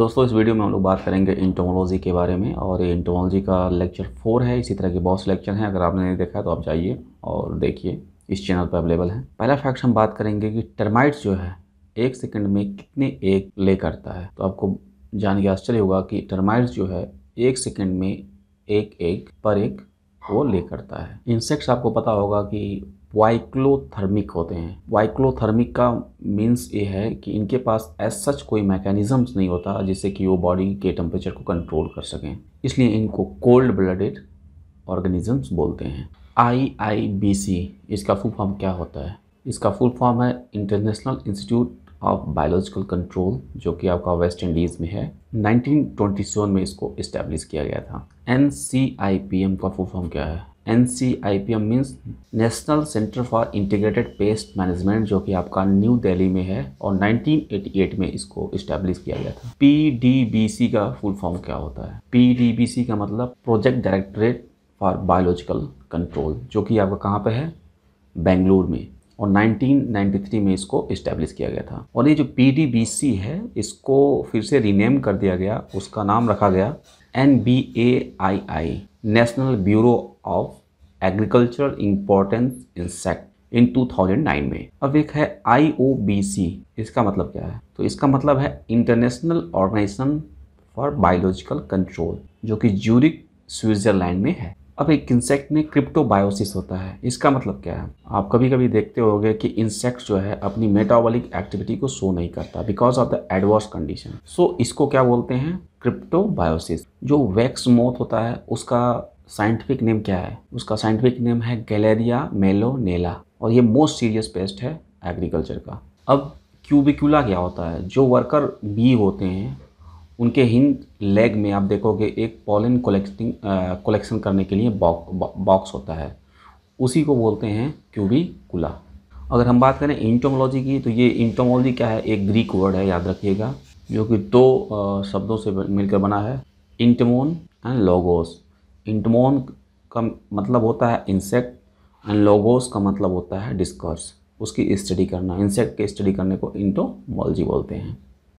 दोस्तों इस वीडियो में हम लोग बात करेंगे इंटोमोलॉजी के बारे में और ये इंटोमोलॉजी का लेक्चर फोर है इसी तरह के बहुत से लेक्चर हैं अगर आपने नहीं देखा है तो आप जाइए और देखिए इस चैनल पर अवेलेबल है पहला फैक्ट हम बात करेंगे कि टर्माइट्स जो है एक सेकंड में कितने एक ले करता है तो आपको जान के आश्चर्य होगा कि टर्माइट्स जो है एक सेकेंड में एक एक पर एक वो ले करता है इंसेक्ट्स आपको पता होगा कि वाइक्लोथर्मिक होते हैं वाइक्लोथर्मिक का मीन्स ये है कि इनके पास एज सच कोई मैकेनिज़म्स नहीं होता जिससे कि वो बॉडी के टेम्परेचर को कंट्रोल कर सकें इसलिए इनको कोल्ड ब्लडेड ऑर्गेनिजम्स बोलते हैं आई आई बी सी इसका फुल फॉर्म क्या होता है इसका फुल फॉर्म है international institute of biological control जो कि आपका वेस्ट इंडीज़ में है 1927 में इसको इस्टेब्लिश किया गया था N C I P M का फुल फॉर्म क्या है N means national centre for integrated pest management जो कि आपका न्यू दिल्ली में है और 1988 में इसको इस्टेब्लिश किया गया था पीडीबीसी का फुल फॉर्म क्या होता है पीडीबीसी का मतलब project directorate for biological control जो कि आपका कहाँ पे है बेंगलुरु में और 1993 में इसको इस्टेब्लिश किया गया था और ये जो सी है इसको फिर से रीनेम कर दिया गया उसका नाम रखा गया N B A I I national bureau of agricultural importance insect in 2009 में अब एक है आई ओ बी सी इसका मतलब क्या है तो इसका मतलब है international organisation for biological control जो कि ज्यूरिक स्विट्जरलैंड में है अब एक इंसेक्ट में क्रिप्टोबायोसिस होता है इसका मतलब क्या है आप कभी कभी देखते होंगे कि इंसेक्ट जो है अपनी मेटाबॉलिक एक्टिविटी को शो नहीं करता because of the adverse condition so इसको क्या बोलते हैं क्रिप्टोबायोसिस जो वैक्स मोथ होता है उसका साइंटिफिक नेम क्या है उसका साइंटिफिक नेम है गैलेरिया मेलोनेला और ये मोस्ट सीरियस पेस्ट है एग्रीकल्चर का अब क्यूबिक्यूला क्या होता है जो वर्कर बी होते हैं उनके हिंद लेग में आप देखोगे एक पॉलिन कलेक्टिंग कलेक्शन करने के लिए बॉक्स बौ, होता है उसी को बोलते हैं क्यूबिकुला अगर हम बात करें इंटोमोलॉजी की तो ये इंटोमोलॉजी क्या है एक ग्रीक वर्ड है याद रखिएगा जो कि दो शब्दों से मिलकर बना है इंटमोन एंड लोगोस इंटमोन का मतलब होता है इंसेक्ट एंड लोगोस का मतलब होता है डिस्कर्स उसकी स्टडी करना इंसेक्ट के स्टडी करने को इंटोमोलॉजी बोलते हैं